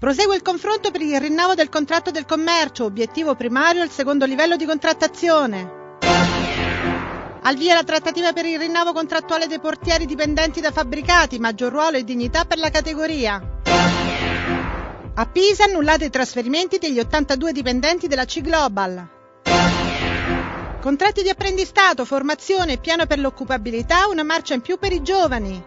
Prosegue il confronto per il rinnovo del contratto del commercio, obiettivo primario al secondo livello di contrattazione. Al via la trattativa per il rinnovo contrattuale dei portieri dipendenti da fabbricati, maggior ruolo e dignità per la categoria. A Pisa annullate i trasferimenti degli 82 dipendenti della C-Global. Contratti di apprendistato, formazione, e piano per l'occupabilità, una marcia in più per i giovani.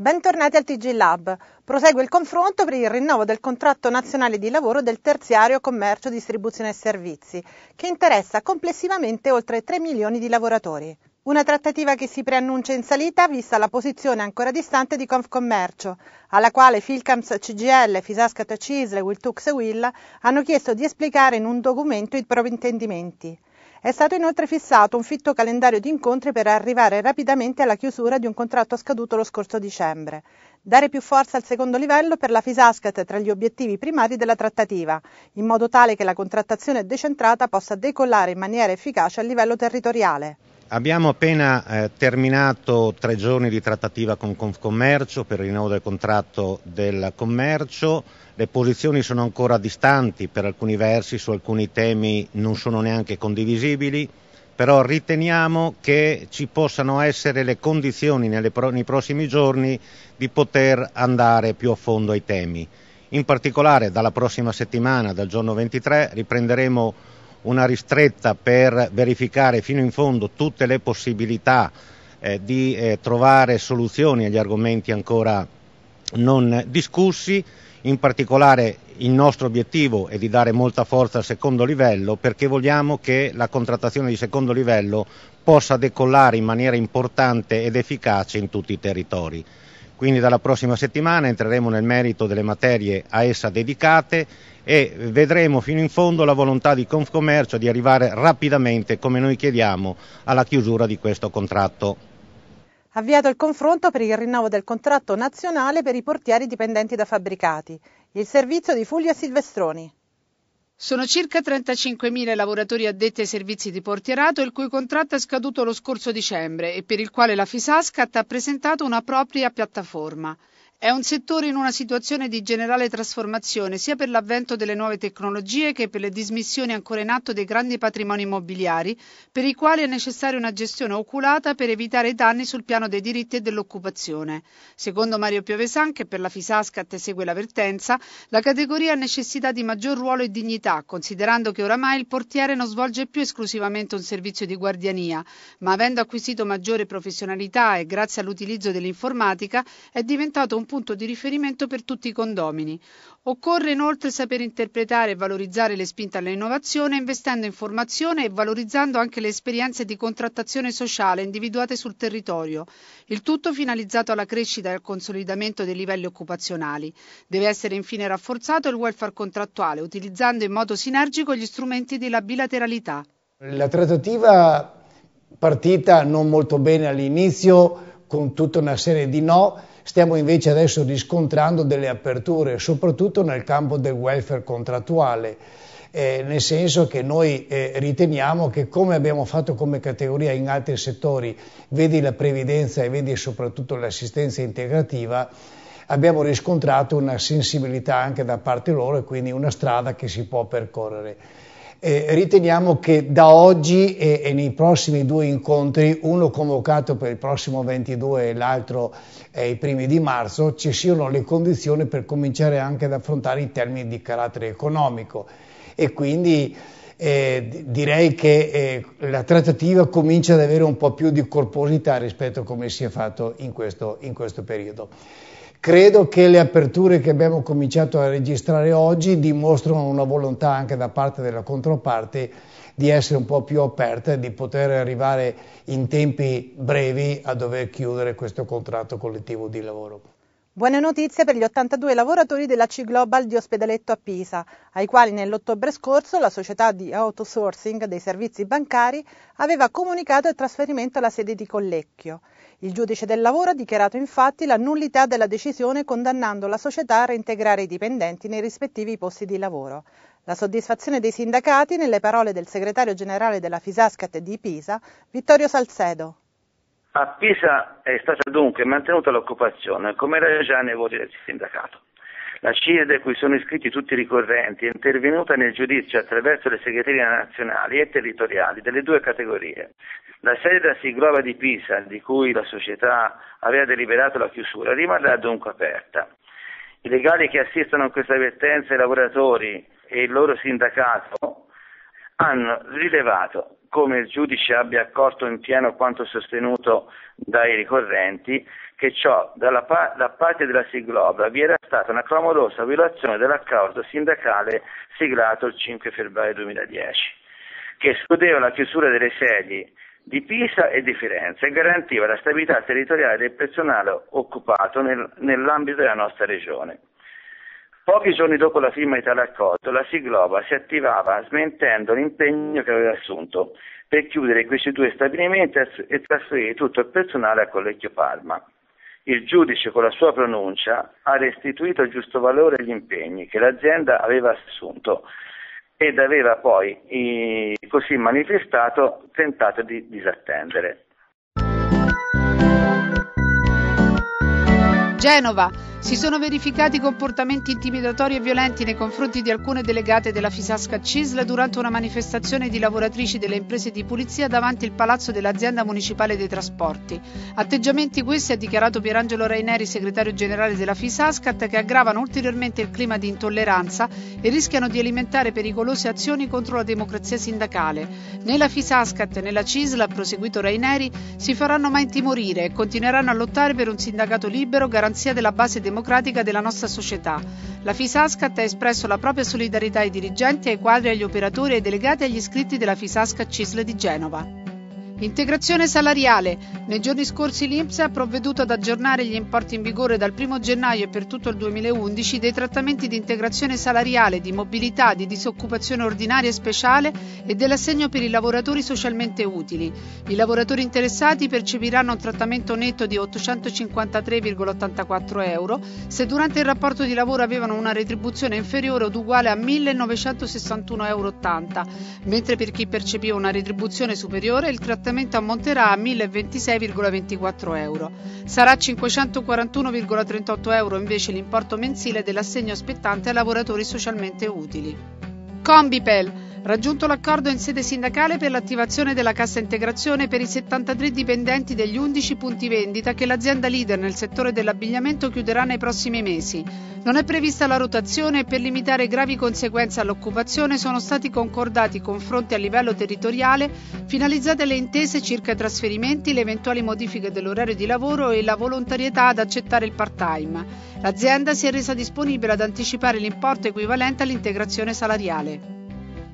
Bentornati al TG Lab. Prosegue il confronto per il rinnovo del contratto nazionale di lavoro del terziario commercio, distribuzione e servizi, che interessa complessivamente oltre 3 milioni di lavoratori. Una trattativa che si preannuncia in salita vista la posizione ancora distante di Confcommercio, alla quale Filcams CGL, Fisascat Cisle e Wiltux Will hanno chiesto di esplicare in un documento i propri intendimenti. È stato inoltre fissato un fitto calendario di incontri per arrivare rapidamente alla chiusura di un contratto scaduto lo scorso dicembre. Dare più forza al secondo livello per la Fisascat tra gli obiettivi primari della trattativa, in modo tale che la contrattazione decentrata possa decollare in maniera efficace a livello territoriale. Abbiamo appena eh, terminato tre giorni di trattativa con Confcommercio per il rinnovo del contratto del commercio. Le posizioni sono ancora distanti per alcuni versi, su alcuni temi non sono neanche condivisibili, però riteniamo che ci possano essere le condizioni pro nei prossimi giorni di poter andare più a fondo ai temi. In particolare dalla prossima settimana, dal giorno 23, riprenderemo una ristretta per verificare fino in fondo tutte le possibilità eh, di eh, trovare soluzioni agli argomenti ancora non discussi, in particolare il nostro obiettivo è di dare molta forza al secondo livello perché vogliamo che la contrattazione di secondo livello possa decollare in maniera importante ed efficace in tutti i territori. Quindi dalla prossima settimana entreremo nel merito delle materie a essa dedicate e vedremo fino in fondo la volontà di Confcommercio di arrivare rapidamente, come noi chiediamo, alla chiusura di questo contratto avviato il confronto per il rinnovo del contratto nazionale per i portieri dipendenti da fabbricati. Il servizio di Fulvia Silvestroni. Sono circa 35.000 lavoratori addetti ai servizi di portierato il cui contratto è scaduto lo scorso dicembre e per il quale la Fisascat ha presentato una propria piattaforma. È un settore in una situazione di generale trasformazione sia per l'avvento delle nuove tecnologie che per le dismissioni ancora in atto dei grandi patrimoni immobiliari, per i quali è necessaria una gestione oculata per evitare danni sul piano dei diritti e dell'occupazione. Secondo Mario Piovesan, che per la Fisascat segue la vertenza, la categoria ha necessità di maggior ruolo e dignità, considerando che oramai il portiere non svolge più esclusivamente un servizio di guardiania, ma avendo acquisito maggiore professionalità e grazie all'utilizzo dell'informatica è diventato un punto di riferimento per tutti i condomini. Occorre inoltre saper interpretare e valorizzare le spinte all'innovazione investendo in formazione e valorizzando anche le esperienze di contrattazione sociale individuate sul territorio, il tutto finalizzato alla crescita e al consolidamento dei livelli occupazionali. Deve essere infine rafforzato il welfare contrattuale, utilizzando in modo sinergico gli strumenti della bilateralità. La trattativa partita non molto bene all'inizio, con tutta una serie di no, Stiamo invece adesso riscontrando delle aperture, soprattutto nel campo del welfare contrattuale. Eh, nel senso che noi eh, riteniamo che come abbiamo fatto come categoria in altri settori, vedi la previdenza e vedi soprattutto l'assistenza integrativa, abbiamo riscontrato una sensibilità anche da parte loro e quindi una strada che si può percorrere. Eh, riteniamo che da oggi e, e, nei prossimi due incontri, uno convocato per il prossimo 22 e l'altro eh, i primi di marzo, ci siano le condizioni per cominciare anche ad affrontare i termini di carattere economico e quindi eh, direi che eh, la trattativa comincia ad avere un po' più di corposità rispetto a come si è fatto in questo, in questo periodo. Credo che le aperture che abbiamo cominciato a registrare oggi dimostrano una volontà anche da parte della controparte di essere un po' più aperta e di poter arrivare in tempi brevi a dover chiudere questo contratto collettivo di lavoro. Buone notizie per gli 82 lavoratori della C-Global di Ospedaletto a Pisa, ai quali nell'ottobre scorso la società di outsourcing dei servizi bancari aveva comunicato il trasferimento alla sede di Collecchio. Il giudice del lavoro ha dichiarato infatti la nullità della decisione condannando la società a reintegrare i dipendenti nei rispettivi posti di lavoro. La soddisfazione dei sindacati nelle parole del segretario generale della Fisascat di Pisa, Vittorio Salcedo. A Pisa è stata dunque mantenuta l'occupazione, come era già nei voti del sindacato. La CIED, a cui sono iscritti tutti i ricorrenti, è intervenuta nel giudizio attraverso le segreterie nazionali e territoriali delle due categorie. La sede da Siglova di Pisa, di cui la società aveva deliberato la chiusura, rimarrà dunque aperta. I legali che assistono a questa avvertenza, i lavoratori e il loro sindacato hanno rilevato come il giudice abbia accorto in pieno quanto sostenuto dai ricorrenti, che ciò dalla pa- da parte della Sigloba vi era stata una clamorosa violazione dell'accordo sindacale siglato il 5 febbraio 2010, che escludeva la chiusura delle sedi di Pisa e di Firenze e garantiva la stabilità territoriale del personale occupato nel- nell'ambito della nostra regione. Pochi giorni dopo la firma di tale accordo, la Sigloba si attivava smentendo l'impegno che aveva assunto per chiudere questi due stabilimenti e trasferire tutto il personale a Collecchio Palma. Il giudice, con la sua pronuncia, ha restituito il giusto valore agli impegni che l'azienda aveva assunto ed aveva poi, così manifestato, tentato di disattendere. Genova si sono verificati comportamenti intimidatori e violenti nei confronti di alcune delegate della Fisasca CISL durante una manifestazione di lavoratrici delle imprese di pulizia davanti il palazzo dell'azienda municipale dei trasporti. Atteggiamenti questi ha dichiarato Pierangelo Raineri, segretario generale della Fisascat, che aggravano ulteriormente il clima di intolleranza e rischiano di alimentare pericolose azioni contro la democrazia sindacale. Né la Fisascat né la CISL, ha proseguito Raineri, si faranno mai intimorire e continueranno a lottare per un sindacato libero, garanzia della base della democratica della nostra società. La Fisascat ha espresso la propria solidarietà ai dirigenti, ai quadri, agli operatori e ai delegati e agli iscritti della Fisascat CISL di Genova. Integrazione salariale. Nei giorni scorsi l'INPS ha provveduto ad aggiornare gli importi in vigore dal 1 gennaio e per tutto il 2011 dei trattamenti di integrazione salariale, di mobilità, di disoccupazione ordinaria e speciale e dell'assegno per i lavoratori socialmente utili. I lavoratori interessati percepiranno un trattamento netto di 853,84 euro se durante il rapporto di lavoro avevano una retribuzione inferiore o uguale a 1.961,80 euro, mentre per chi percepiva una retribuzione superiore il trattamento trattamento ammonterà a 1026,24 euro. Sarà 541,38 euro invece l'importo mensile dell'assegno aspettante a lavoratori socialmente utili. Combipel raggiunto l'accordo in sede sindacale per l'attivazione della cassa integrazione per i 73 dipendenti degli 11 punti vendita che l'azienda leader nel settore dell'abbigliamento chiuderà nei prossimi mesi. Non è prevista la rotazione e per limitare gravi conseguenze all'occupazione sono stati concordati confronti a livello territoriale, finalizzate le intese circa i trasferimenti, le eventuali modifiche dell'orario di lavoro e la volontarietà ad accettare il part-time. L'azienda si è resa disponibile ad anticipare l'importo equivalente all'integrazione salariale.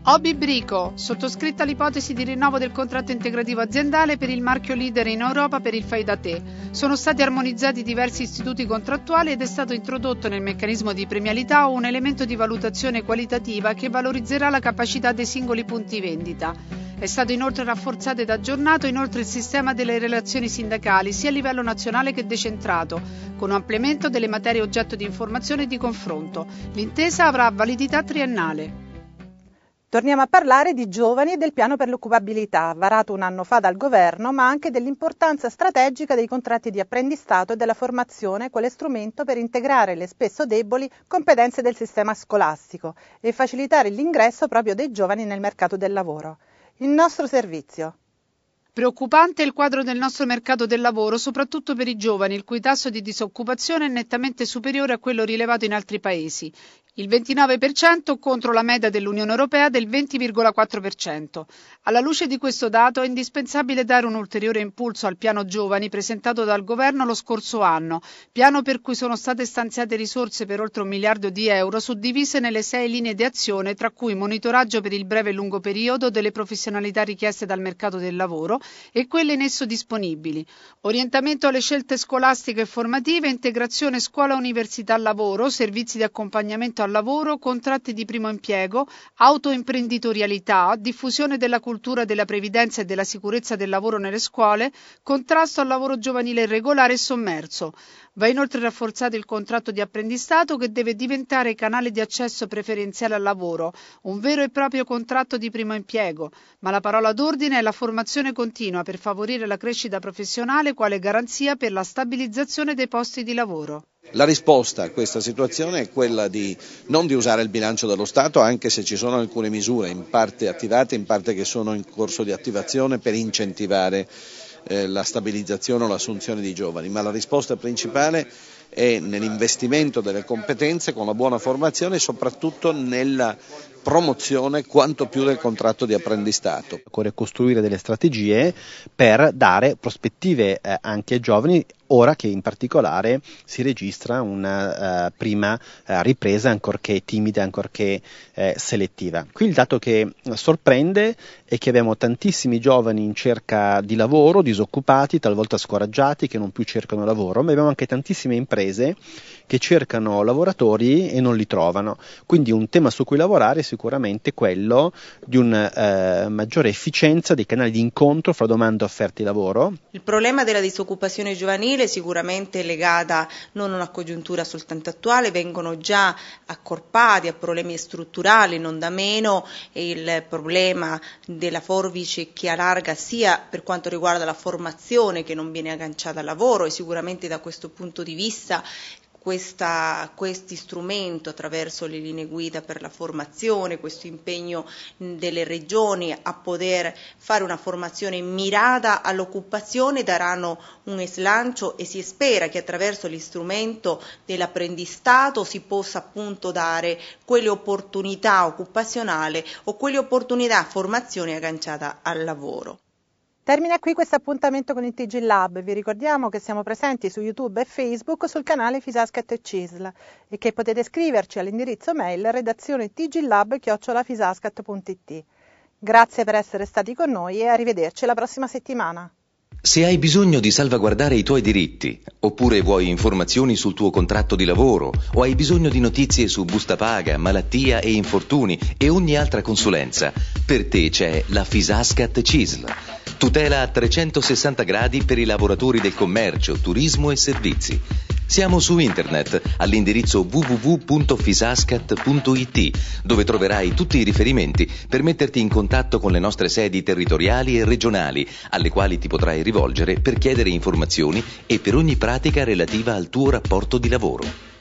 Obi Brico, sottoscritta l'ipotesi di rinnovo del contratto integrativo aziendale per il marchio leader in Europa per il fai da te. Sono stati armonizzati diversi istituti contrattuali ed è stato introdotto nel meccanismo di premialità un elemento di valutazione qualitativa che valorizzerà la capacità dei singoli punti vendita. È stato inoltre rafforzato ed aggiornato inoltre il sistema delle relazioni sindacali sia a livello nazionale che decentrato, con ampliamento delle materie oggetto di informazione e di confronto. L'intesa avrà validità triennale. Torniamo a parlare di giovani e del piano per l'occupabilità, varato un anno fa dal governo, ma anche dell'importanza strategica dei contratti di apprendistato e della formazione quale strumento per integrare le spesso deboli competenze del sistema scolastico e facilitare l'ingresso proprio dei giovani nel mercato del lavoro. Il nostro servizio. Preoccupante è il quadro del nostro mercato del lavoro, soprattutto per i giovani, il cui tasso di disoccupazione è nettamente superiore a quello rilevato in altri paesi. Il 29% contro la media dell'Unione Europea del 20,4%. Alla luce di questo dato è indispensabile dare un ulteriore impulso al piano giovani presentato dal governo lo scorso anno, piano per cui sono state stanziate risorse per oltre un miliardo di euro suddivise nelle sei linee di azione, tra cui monitoraggio per il breve e lungo periodo delle professionalità richieste dal mercato del lavoro, e quelle in esso disponibili, orientamento alle scelte scolastiche e formative, integrazione scuola-università-lavoro, servizi di accompagnamento al lavoro, contratti di primo impiego, autoimprenditorialità, diffusione della cultura della previdenza e della sicurezza del lavoro nelle scuole, contrasto al lavoro giovanile irregolare e sommerso, Va inoltre rafforzato il contratto di apprendistato che deve diventare canale di accesso preferenziale al lavoro, un vero e proprio contratto di primo impiego, ma la parola d'ordine è la formazione continua per favorire la crescita professionale quale garanzia per la stabilizzazione dei posti di lavoro. La risposta a questa situazione è quella di non di usare il bilancio dello Stato, anche se ci sono alcune misure in parte attivate, in parte che sono in corso di attivazione per incentivare eh, la stabilizzazione o l'assunzione di giovani, ma la risposta principale è nell'investimento delle competenze con la buona formazione e soprattutto nella promozione quanto più del contratto di apprendistato. Occorre costruire delle strategie per dare prospettive eh, anche ai giovani ora che in particolare si registra una uh, prima uh, ripresa ancorché timida, ancorché uh, selettiva. Qui il dato che sorprende è che abbiamo tantissimi giovani in cerca di lavoro, disoccupati, talvolta scoraggiati, che non più cercano lavoro, ma abbiamo anche tantissime imprese che cercano lavoratori e non li trovano. Quindi un tema su cui lavorare è sicuramente quello di una eh, maggiore efficienza dei canali di incontro fra domanda e offerta di lavoro. Il problema della disoccupazione giovanile è sicuramente legata non a una congiuntura soltanto attuale, vengono già accorpati a problemi strutturali, non da meno il problema della forbice che allarga sia per quanto riguarda la formazione che non viene agganciata al lavoro e sicuramente da questo punto di vista questa, questi strumenti attraverso le linee guida per la formazione, questo impegno delle regioni a poter fare una formazione mirata all'occupazione daranno un slancio e si spera che attraverso l'istrumento dell'apprendistato si possa appunto dare quelle opportunità occupazionali o quelle opportunità formazione agganciata al lavoro. Termina qui questo appuntamento con il TG Lab. Vi ricordiamo che siamo presenti su YouTube e Facebook sul canale Fisasket e CISL e che potete scriverci all'indirizzo mail redazione tglab.fisascat.it. Grazie per essere stati con noi e arrivederci la prossima settimana. Se hai bisogno di salvaguardare i tuoi diritti, oppure vuoi informazioni sul tuo contratto di lavoro, o hai bisogno di notizie su busta paga, malattia e infortuni e ogni altra consulenza, per te c'è la Fisascat CISL. Tutela a 360 gradi per i lavoratori del commercio, turismo e servizi. Siamo su internet all'indirizzo www.fisascat.it dove troverai tutti i riferimenti per metterti in contatto con le nostre sedi territoriali e regionali alle quali ti potrai rivolgere per chiedere informazioni e per ogni pratica relativa al tuo rapporto di lavoro.